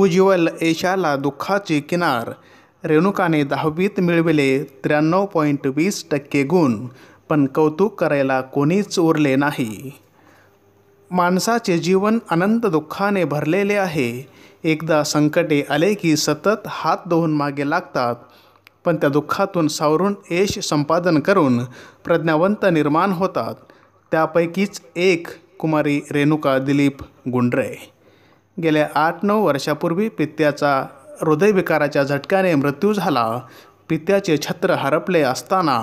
उज्ज्वल यशाला दुःखाचे किनार रेणुकाने दहावीत मिळविले त्र्याण्णव पॉईंट वीस टक्के गुण पण कौतुक करायला कोणीच उरले नाही माणसाचे जीवन अनंत दुःखाने भरलेले आहे एकदा संकटे आले की सतत हात धुवून मागे लागतात पण त्या दुःखातून सावरून यश संपादन करून प्रज्ञावंत निर्माण होतात त्यापैकीच एक कुमारी रेणुका दिलीप गुंडरे गेल्या आठ नऊ वर्षापूर्वी पित्याचा हृदयविकाराच्या झटक्याने मृत्यू झाला पित्याचे छत्र हरपले असताना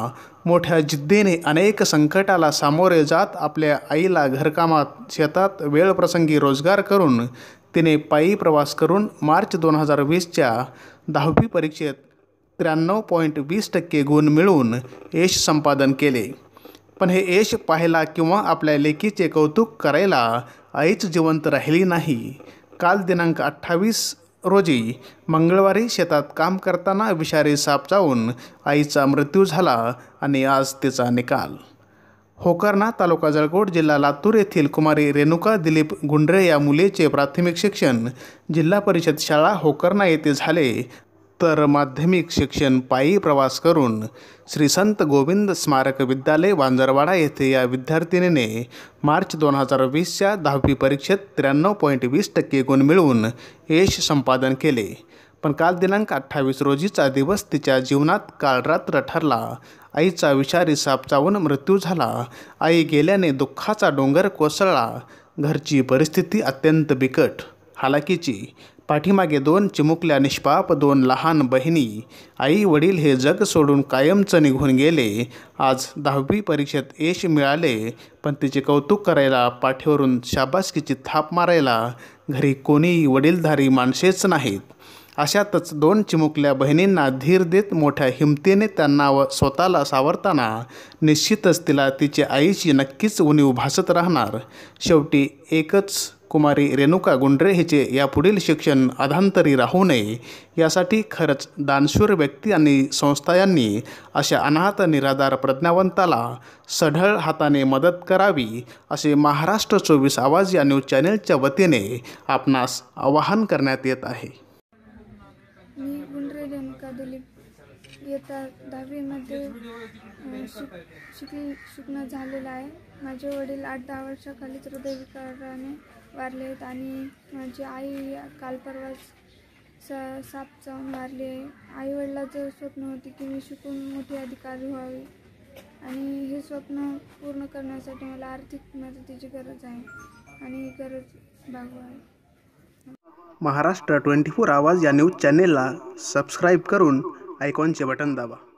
मोठ्या जिद्दीने अनेक संकटाला सामोरे जात आपल्या आईला घरकामात शेतात वेळप्रसंगी रोजगार करून तिने पायी प्रवास करून मार्च दोन हजार वीसच्या दहावी परीक्षेत त्र्याण्णव पॉईंट वीस टक्के गुण मिळवून यश संपादन केले पण हे यश पाहायला किंवा आपल्या लेकीचे कौतुक करायला आईच जिवंत राहिली नाही काल दिनांक अठ्ठावीस रोजी मंगळवारी शेतात काम करताना विषारी साप चावून आईचा मृत्यू झाला आणि आज तिचा निकाल होकरणा तालुका जळकोट जिल्हा लातूर येथील कुमारी रेणुका दिलीप गुंडरे या मुलीचे प्राथमिक शिक्षण जिल्हा परिषद शाळा होकरणा येथे झाले तर माध्यमिक शिक्षण पायी प्रवास करून श्री संत गोविंद स्मारक विद्यालय वांजरवाडा येथे या विद्यार्थिनीने मार्च दोन हजार वीसच्या दहावी परीक्षेत त्र्याण्णव पॉईंट वीस टक्के गुण मिळवून यश संपादन केले पण काल दिनांक अठ्ठावीस रोजीचा दिवस तिच्या जीवनात रात्र ठरला आईचा विषारी सापचावून मृत्यू झाला आई गेल्याने दुःखाचा डोंगर कोसळला घरची परिस्थिती अत्यंत बिकट हालाकीची पाठीमागे दोन चिमुकल्या निष्पाप दोन लहान बहिणी आई वडील हे जग सोडून कायमचं निघून गेले आज दहावी परीक्षेत यश मिळाले पण तिचे कौतुक करायला पाठीवरून शाबासकीची थाप मारायला घरी कोणीही वडीलधारी माणसेच नाहीत अशातच दोन चिमुकल्या बहिणींना धीर देत मोठ्या हिमतीने त्यांना व स्वतःला सावरताना निश्चितच तिला तिच्या आईची नक्कीच उणीव भासत राहणार शेवटी एकच कुमारी रेणुका गुंडरे हिचे यापुढील शिक्षण अधांतरी राहू नये यासाठी खरंच दानशूर व्यक्ती आणि संस्था यांनी अशा अनाहत निराधार प्रज्ञावंताला सढळ हाताने मदत करावी असे महाराष्ट्र चोवीस आवाज या न्यूज चॅनेलच्या वतीने आपणास आवाहन करण्यात येत आहे रेणुका दिलीप शिकणं झालेलं आहे माझे वडील आठ दहा वर्षाखालीच हृदयविकाराने वारले आहेत आणि माझी आई काल परवाच सा साप जाऊन वारली आहे वडिलाचं स्वप्न होते की मी शिकून मोठी अधिकारी व्हावी आणि हे स्वप्न पूर्ण करण्यासाठी मला आर्थिक मदतीची गरज आहे आणि ही गरज भागवा महाराष्ट्र ट्वेंटी फोर आवाज या न्यूज चॅनेलला सबस्क्राईब करून आयकॉनचे बटन दाबा